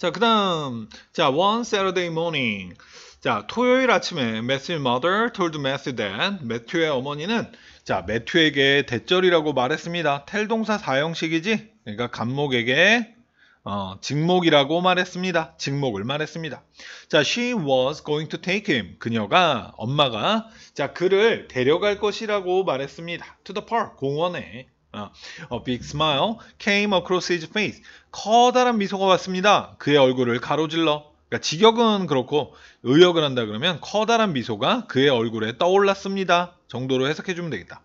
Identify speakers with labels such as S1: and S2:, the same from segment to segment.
S1: 자, 그 다음. 자, one Saturday morning. 자, 토요일 아침에 매스 t t h e w s mother told Matthew that 매튜의 어머니는 자, 매튜에게 대절이라고 말했습니다. 텔 동사 사형식이지? 그러니까 감목에게 어, 직목이라고 말했습니다. 직목을 말했습니다. 자, she was going to take him. 그녀가 엄마가 자, 그를 데려갈 것이라고 말했습니다. to the park 공원에. A 어, 어, big smile came across his face. 커다란 미소가 왔습니다. 그의 얼굴을 가로질러. 그러니까 직역은 그렇고 의역을 한다 그러면 커다란 미소가 그의 얼굴에 떠올랐습니다. 정도로 해석해 주면 되겠다.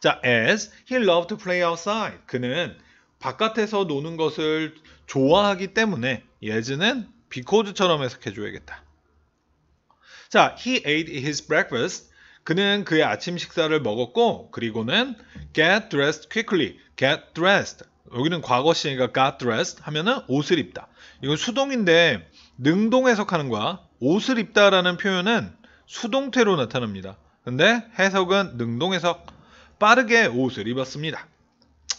S1: 자, as he loved to play outside. 그는 바깥에서 노는 것을 좋아하기 때문에 예즈는 비코 c 처럼 해석해 줘야겠다. 자, he ate his breakfast 그는 그의 아침 식사를 먹었고 그리고는 get dressed quickly. get dressed. 여기는 과거 시니까 got dressed 하면은 옷을 입다. 이건 수동인데 능동 해석하는 거야. 옷을 입다라는 표현은 수동태로 나타납니다. 근데 해석은 능동 해석. 빠르게 옷을 입었습니다.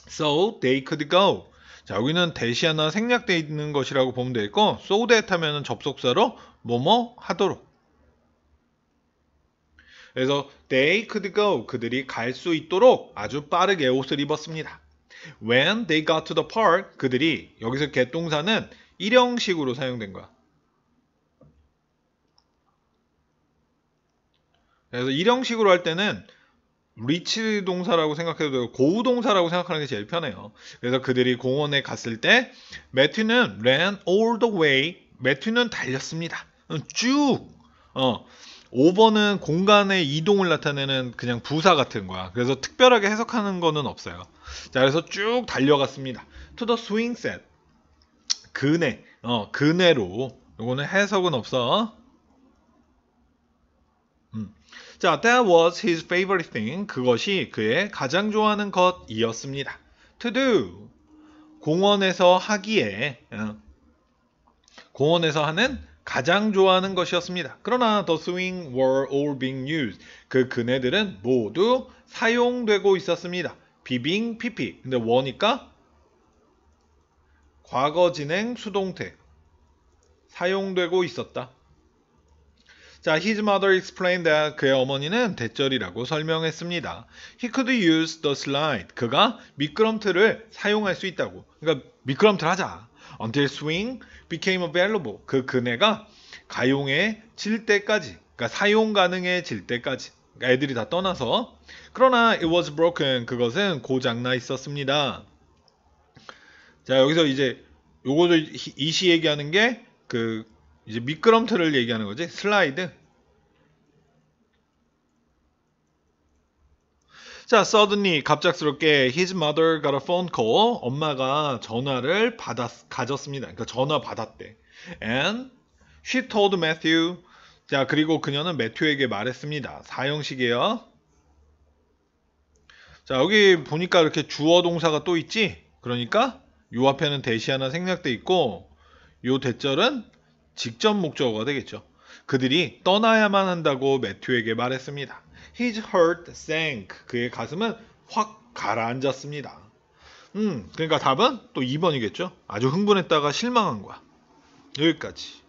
S1: So they could go. 자, 여기는 대시하나 생략되어 있는 것이라고 보면 되겠고 so that 하면 접속사로 뭐뭐 하도록 그래서 they could go 그들이 갈 수 있도록 아주 빠르게 옷을 입었습니다. When they got to the park 그들이 여기서 개똥사는 일형식으로 사용된 거야. 그래서 일형식으로 할 때는 리치 동사라고 생각해도 되고 고우 동사라고 생각하는 게 제일 편해요. 그래서 그들이 공원에 갔을 때 매튜는 ran all the way 매튜는 달렸습니다. 쭉 어. 5번은 공간의 이동을 나타내는 그냥 부사 같은 거야. 그래서 특별하게 해석하는 거는 없어요. 자, 그래서 쭉 달려갔습니다. To the swing set. 그네. 어, 근해로. 요거는 해석은 없어. 음. 자, that was his favorite thing. 그것이 그의 가장 좋아하는 것이었습니다. To do. 공원에서 하기에. 어. 공원에서 하는 가장 좋아하는 것이었습니다. 그러나 The Swing were all being used. 그 그네들은 모두 사용되고 있었습니다. 비빙 피피. 근데 워니까 과거 진행 수동태. 사용되고 있었다. 자, his mother explained that 그의 어머니는 대절이라고 설명했습니다. He could use the slide. 그가 미끄럼틀을 사용할 수 있다고. 그러니까 미끄럼틀 하자. until swing became available. 그 그네가 가용해질 때까지, 그러니까 사용 가능해질 때까지. 그러니까 애들이 다 떠나서 그러나 it was broken 그것은 고장나 있었습니다. 자 여기서 이제 요거도 이시 얘기하는 게 그 이제 미끄럼틀을 얘기하는 거지 슬라이드 자, suddenly 갑작스럽게 his mother got a phone call. 엄마가 전화를 받았 가졌습니다. 그러니까 전화 받았대. And she told Matthew. 자, 그리고 그녀는 매튜에게 말했습니다. 사형식이에요. 자, 여기 보니까 이렇게 주어 동사가 또 있지? 그러니까 요 앞에는 대시 하나 생략돼 있고 요 대절은 직접 목적어가 되겠죠. 그들이 떠나야만 한다고 매튜에게 말했습니다. his heart sank. 그의 가슴은 확 가라앉았습니다. 음, 그러니까 답은 또 2번이겠죠. 아주 흥분했다가 실망한 거야. 여기까지.